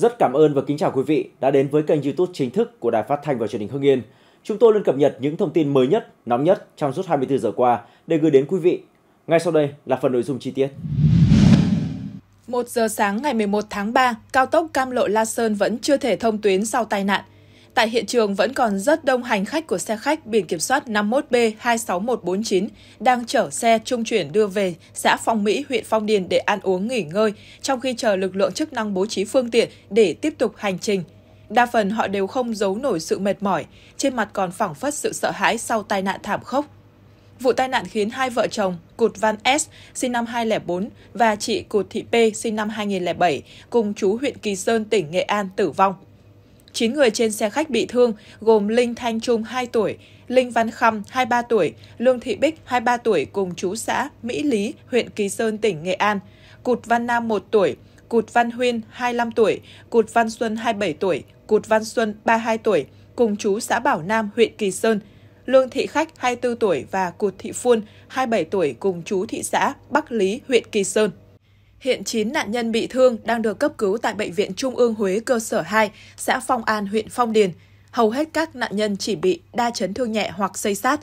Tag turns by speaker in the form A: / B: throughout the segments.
A: Rất cảm ơn và kính chào quý vị đã đến với kênh YouTube chính thức của Đài Phát thanh và Truyền hình Hưng Yên. Chúng tôi luôn cập nhật những thông tin mới nhất, nóng nhất trong suốt 24 giờ qua để gửi đến quý vị. Ngay sau đây là phần nội dung chi tiết.
B: 1 giờ sáng ngày 11 tháng 3, cao tốc Cam Lộ La Sơn vẫn chưa thể thông tuyến sau tai nạn. Tại hiện trường vẫn còn rất đông hành khách của xe khách biển kiểm soát 51B26149 đang chở xe trung chuyển đưa về xã Phong Mỹ, huyện Phong Điền để ăn uống nghỉ ngơi, trong khi chờ lực lượng chức năng bố trí phương tiện để tiếp tục hành trình. Đa phần họ đều không giấu nổi sự mệt mỏi, trên mặt còn phảng phất sự sợ hãi sau tai nạn thảm khốc. Vụ tai nạn khiến hai vợ chồng Cụt Văn S, sinh năm 2004, và chị Cụt Thị P, sinh năm 2007, cùng chú huyện Kỳ Sơn, tỉnh Nghệ An tử vong. 9 người trên xe khách bị thương, gồm Linh Thanh Trung 2 tuổi, Linh Văn Khăm 23 tuổi, Lương Thị Bích 23 tuổi cùng chú xã Mỹ Lý, huyện Kỳ Sơn, tỉnh Nghệ An, Cụt Văn Nam 1 tuổi, Cụt Văn Huyên 25 tuổi, Cụt Văn Xuân 27 tuổi, Cụt Văn Xuân 32 tuổi, cùng chú xã Bảo Nam, huyện Kỳ Sơn, Lương Thị Khách 24 tuổi và Cụt Thị Phuôn 27 tuổi cùng chú thị xã Bắc Lý, huyện Kỳ Sơn. Hiện 9 nạn nhân bị thương đang được cấp cứu tại Bệnh viện Trung ương Huế cơ sở 2, xã Phong An, huyện Phong Điền. Hầu hết các nạn nhân chỉ bị đa chấn thương nhẹ hoặc xây sát.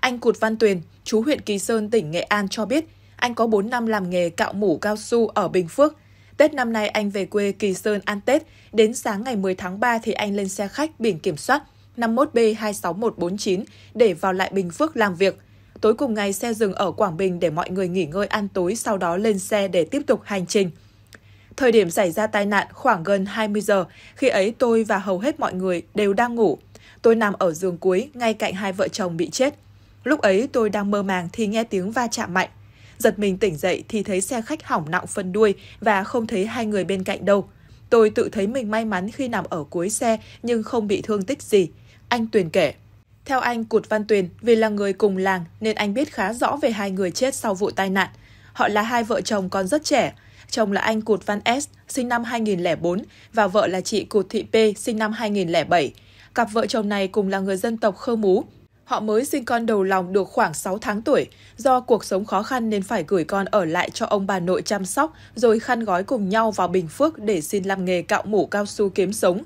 B: Anh Cụt Văn Tuyền, chú huyện Kỳ Sơn, tỉnh Nghệ An cho biết, anh có 4 năm làm nghề cạo mủ cao su ở Bình Phước. Tết năm nay anh về quê Kỳ Sơn ăn Tết, đến sáng ngày 10 tháng 3 thì anh lên xe khách biển kiểm soát 51B26149 để vào lại Bình Phước làm việc – Tối cùng ngày, xe dừng ở Quảng Bình để mọi người nghỉ ngơi ăn tối, sau đó lên xe để tiếp tục hành trình. Thời điểm xảy ra tai nạn khoảng gần 20 giờ, khi ấy tôi và hầu hết mọi người đều đang ngủ. Tôi nằm ở giường cuối, ngay cạnh hai vợ chồng bị chết. Lúc ấy tôi đang mơ màng thì nghe tiếng va chạm mạnh. Giật mình tỉnh dậy thì thấy xe khách hỏng nặng phần đuôi và không thấy hai người bên cạnh đâu. Tôi tự thấy mình may mắn khi nằm ở cuối xe nhưng không bị thương tích gì. Anh Tuyền kể. Theo anh Cụt Văn Tuyền, vì là người cùng làng nên anh biết khá rõ về hai người chết sau vụ tai nạn. Họ là hai vợ chồng còn rất trẻ. Chồng là anh Cụt Văn S, sinh năm 2004, và vợ là chị Cụt Thị P, sinh năm 2007. Cặp vợ chồng này cùng là người dân tộc Khơ Mú. Họ mới sinh con đầu lòng được khoảng 6 tháng tuổi. Do cuộc sống khó khăn nên phải gửi con ở lại cho ông bà nội chăm sóc, rồi khăn gói cùng nhau vào Bình Phước để xin làm nghề cạo mũ cao su kiếm sống.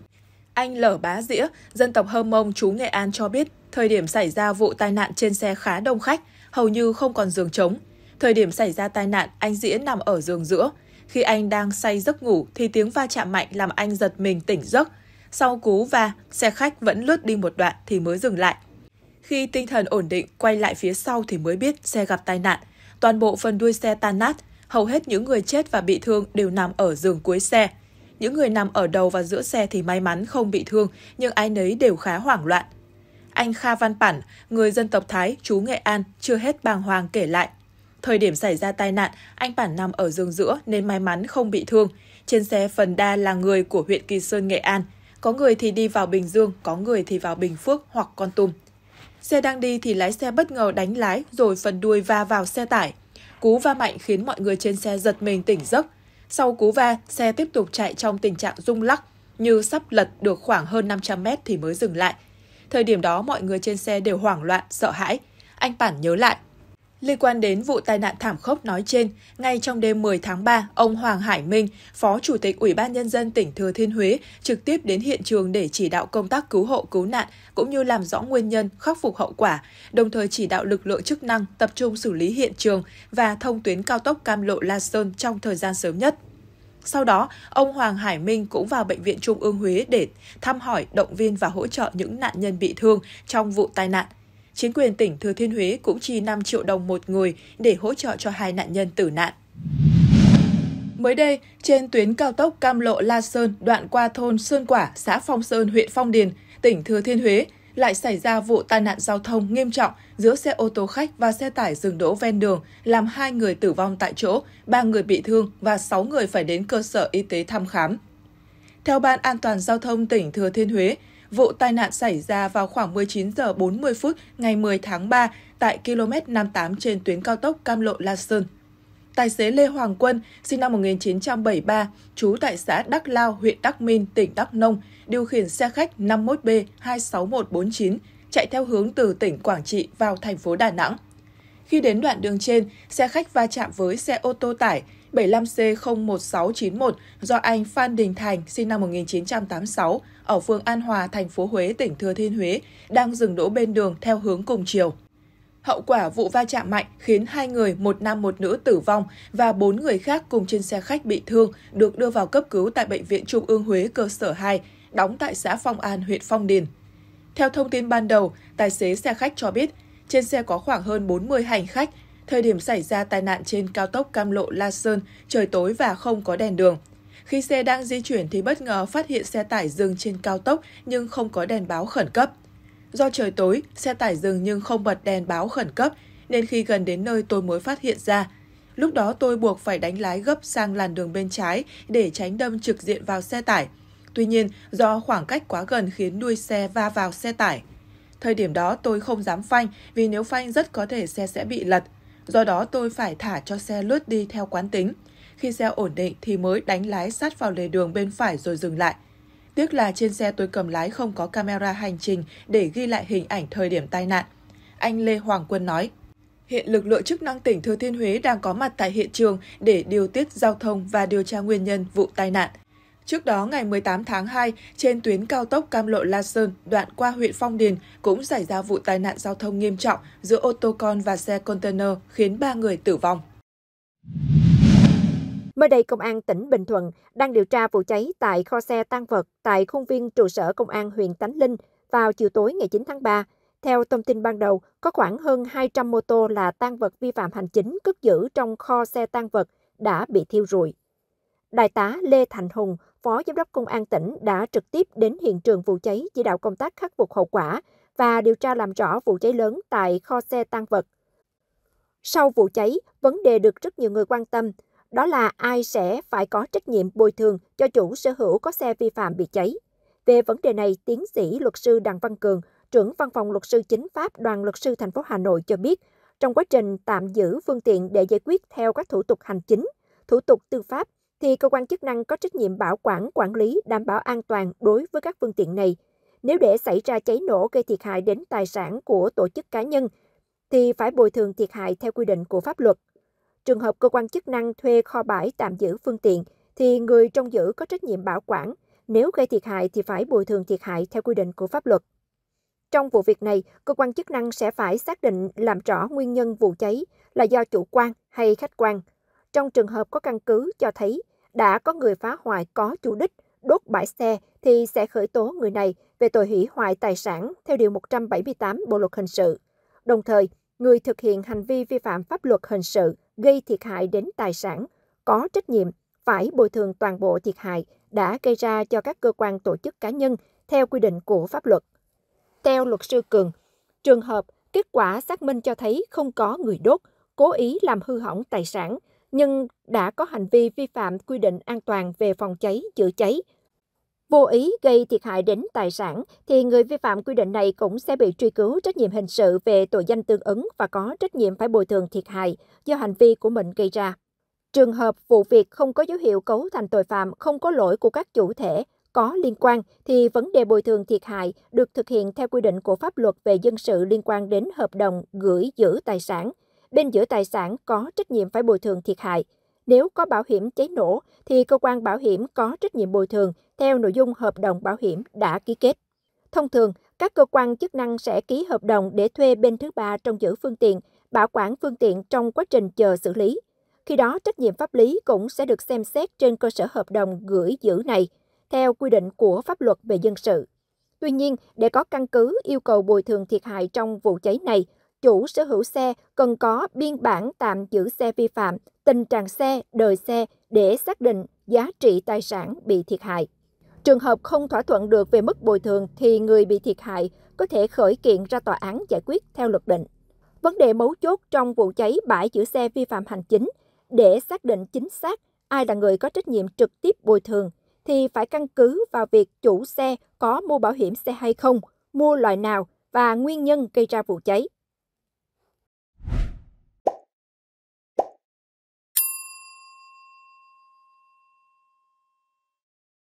B: Anh Lở Bá Dĩa, dân tộc Hơ Mông, chú Nghệ An cho biết Thời điểm xảy ra vụ tai nạn trên xe khá đông khách, hầu như không còn giường trống. Thời điểm xảy ra tai nạn, anh Diễn nằm ở giường giữa. Khi anh đang say giấc ngủ thì tiếng va chạm mạnh làm anh giật mình tỉnh giấc. Sau cú va, xe khách vẫn lướt đi một đoạn thì mới dừng lại. Khi tinh thần ổn định, quay lại phía sau thì mới biết xe gặp tai nạn. Toàn bộ phần đuôi xe tan nát, hầu hết những người chết và bị thương đều nằm ở giường cuối xe. Những người nằm ở đầu và giữa xe thì may mắn không bị thương, nhưng ai nấy đều khá hoảng loạn anh Kha Văn Bản, người dân tộc Thái, chú Nghệ An, chưa hết bàng hoàng kể lại. Thời điểm xảy ra tai nạn, anh Bản nằm ở giường giữa nên may mắn không bị thương. Trên xe phần đa là người của huyện Kỳ Sơn, Nghệ An. Có người thì đi vào Bình Dương, có người thì vào Bình Phước hoặc Con Tum. Xe đang đi thì lái xe bất ngờ đánh lái rồi phần đuôi va vào xe tải. Cú va mạnh khiến mọi người trên xe giật mình tỉnh giấc. Sau cú va, xe tiếp tục chạy trong tình trạng rung lắc, như sắp lật được khoảng hơn 500 mét thì mới dừng lại – Thời điểm đó mọi người trên xe đều hoảng loạn, sợ hãi. Anh Bản nhớ lại. Liên quan đến vụ tai nạn thảm khốc nói trên, ngay trong đêm 10 tháng 3, ông Hoàng Hải Minh, Phó Chủ tịch Ủy ban Nhân dân tỉnh Thừa Thiên Huế, trực tiếp đến hiện trường để chỉ đạo công tác cứu hộ cứu nạn, cũng như làm rõ nguyên nhân, khắc phục hậu quả, đồng thời chỉ đạo lực lượng chức năng tập trung xử lý hiện trường và thông tuyến cao tốc Cam Lộ La Sơn trong thời gian sớm nhất. Sau đó, ông Hoàng Hải Minh cũng vào Bệnh viện Trung ương Huế để thăm hỏi, động viên và hỗ trợ những nạn nhân bị thương trong vụ tai nạn. Chính quyền tỉnh Thừa Thiên Huế cũng chi 5 triệu đồng một người để hỗ trợ cho hai nạn nhân tử nạn. Mới đây, trên tuyến cao tốc Cam Lộ La Sơn đoạn qua thôn Sơn Quả, xã Phong Sơn, huyện Phong Điền, tỉnh Thừa Thiên Huế, lại xảy ra vụ tai nạn giao thông nghiêm trọng giữa xe ô tô khách và xe tải dừng đỗ ven đường, làm hai người tử vong tại chỗ, ba người bị thương và sáu người phải đến cơ sở y tế thăm khám. Theo Ban An toàn Giao thông tỉnh Thừa Thiên Huế, vụ tai nạn xảy ra vào khoảng 19 giờ 40 phút ngày 10 tháng 3 tại km 58 trên tuyến cao tốc Cam Lộ La Sơn tài xế Lê Hoàng Quân, sinh năm 1973, trú tại xã Đắc Lao, huyện Đắc Minh, tỉnh Đắk Nông, điều khiển xe khách 51B26149 chạy theo hướng từ tỉnh Quảng Trị vào thành phố Đà Nẵng. Khi đến đoạn đường trên, xe khách va chạm với xe ô tô tải 75C01691 do anh Phan Đình Thành, sinh năm 1986, ở phường An Hòa, thành phố Huế, tỉnh Thừa Thiên Huế, đang dừng đỗ bên đường theo hướng cùng chiều. Hậu quả vụ va chạm mạnh khiến hai người, một nam một nữ tử vong và bốn người khác cùng trên xe khách bị thương được đưa vào cấp cứu tại Bệnh viện Trung ương Huế cơ sở 2, đóng tại xã Phong An, huyện Phong Điền. Theo thông tin ban đầu, tài xế xe khách cho biết trên xe có khoảng hơn 40 hành khách. Thời điểm xảy ra tai nạn trên cao tốc Cam Lộ La Sơn, trời tối và không có đèn đường. Khi xe đang di chuyển thì bất ngờ phát hiện xe tải dừng trên cao tốc nhưng không có đèn báo khẩn cấp. Do trời tối, xe tải dừng nhưng không bật đèn báo khẩn cấp, nên khi gần đến nơi tôi mới phát hiện ra. Lúc đó tôi buộc phải đánh lái gấp sang làn đường bên trái để tránh đâm trực diện vào xe tải. Tuy nhiên, do khoảng cách quá gần khiến đuôi xe va vào xe tải. Thời điểm đó tôi không dám phanh vì nếu phanh rất có thể xe sẽ bị lật. Do đó tôi phải thả cho xe lướt đi theo quán tính. Khi xe ổn định thì mới đánh lái sát vào lề đường bên phải rồi dừng lại. Tiếc là trên xe tôi cầm lái không có camera hành trình để ghi lại hình ảnh thời điểm tai nạn. Anh Lê Hoàng Quân nói, hiện lực lượng chức năng tỉnh Thừa Thiên Huế đang có mặt tại hiện trường để điều tiết giao thông và điều tra nguyên nhân vụ tai nạn. Trước đó, ngày 18 tháng 2, trên tuyến cao tốc Cam Lộ La Sơn, đoạn qua huyện Phong Điền, cũng xảy ra vụ tai nạn giao thông nghiêm trọng giữa ô tô con và xe container khiến 3 người tử vong.
A: Mới đây, Công an tỉnh Bình Thuận đang điều tra vụ cháy tại kho xe tan vật tại khuôn viên trụ sở Công an huyện Tánh Linh vào chiều tối ngày 9 tháng 3. Theo thông tin ban đầu, có khoảng hơn 200 mô tô là tan vật vi phạm hành chính cất giữ trong kho xe tan vật đã bị thiêu rụi. Đại tá Lê Thành Hùng, Phó Giám đốc Công an tỉnh đã trực tiếp đến hiện trường vụ cháy chỉ đạo công tác khắc phục hậu quả và điều tra làm rõ vụ cháy lớn tại kho xe tan vật. Sau vụ cháy, vấn đề được rất nhiều người quan tâm, đó là ai sẽ phải có trách nhiệm bồi thường cho chủ sở hữu có xe vi phạm bị cháy. Về vấn đề này, tiến sĩ luật sư Đặng Văn Cường, trưởng văn phòng luật sư chính pháp đoàn luật sư thành phố Hà Nội cho biết, trong quá trình tạm giữ phương tiện để giải quyết theo các thủ tục hành chính, thủ tục tư pháp, thì cơ quan chức năng có trách nhiệm bảo quản, quản lý, đảm bảo an toàn đối với các phương tiện này. Nếu để xảy ra cháy nổ gây thiệt hại đến tài sản của tổ chức cá nhân, thì phải bồi thường thiệt hại theo quy định của pháp luật. Trường hợp cơ quan chức năng thuê kho bãi tạm giữ phương tiện, thì người trong giữ có trách nhiệm bảo quản. Nếu gây thiệt hại thì phải bồi thường thiệt hại theo quy định của pháp luật. Trong vụ việc này, cơ quan chức năng sẽ phải xác định làm rõ nguyên nhân vụ cháy là do chủ quan hay khách quan. Trong trường hợp có căn cứ cho thấy đã có người phá hoại có chủ đích, đốt bãi xe thì sẽ khởi tố người này về tội hủy hoại tài sản theo Điều 178 Bộ Luật Hình sự. Đồng thời, người thực hiện hành vi vi phạm pháp luật hình sự gây thiệt hại đến tài sản, có trách nhiệm phải bồi thường toàn bộ thiệt hại đã gây ra cho các cơ quan tổ chức cá nhân theo quy định của pháp luật. Theo luật sư Cường, trường hợp kết quả xác minh cho thấy không có người đốt, cố ý làm hư hỏng tài sản, nhưng đã có hành vi vi phạm quy định an toàn về phòng cháy, chữa cháy, vô ý gây thiệt hại đến tài sản, thì người vi phạm quy định này cũng sẽ bị truy cứu trách nhiệm hình sự về tội danh tương ứng và có trách nhiệm phải bồi thường thiệt hại do hành vi của mình gây ra. Trường hợp vụ việc không có dấu hiệu cấu thành tội phạm, không có lỗi của các chủ thể có liên quan thì vấn đề bồi thường thiệt hại được thực hiện theo quy định của pháp luật về dân sự liên quan đến hợp đồng gửi giữ tài sản. Bên giữ tài sản có trách nhiệm phải bồi thường thiệt hại. Nếu có bảo hiểm cháy nổ thì cơ quan bảo hiểm có trách nhiệm bồi thường theo nội dung hợp đồng bảo hiểm đã ký kết. Thông thường, các cơ quan chức năng sẽ ký hợp đồng để thuê bên thứ ba trong giữ phương tiện, bảo quản phương tiện trong quá trình chờ xử lý. Khi đó, trách nhiệm pháp lý cũng sẽ được xem xét trên cơ sở hợp đồng gửi giữ này, theo quy định của pháp luật về dân sự. Tuy nhiên, để có căn cứ yêu cầu bồi thường thiệt hại trong vụ cháy này, chủ sở hữu xe cần có biên bản tạm giữ xe vi phạm, tình trạng xe, đời xe để xác định giá trị tài sản bị thiệt hại. Trường hợp không thỏa thuận được về mức bồi thường thì người bị thiệt hại có thể khởi kiện ra tòa án giải quyết theo luật định. Vấn đề mấu chốt trong vụ cháy bãi giữ xe vi phạm hành chính để xác định chính xác ai là người có trách nhiệm trực tiếp bồi thường thì phải căn cứ vào việc chủ xe có mua bảo hiểm xe hay không, mua loại nào và nguyên nhân gây ra vụ cháy.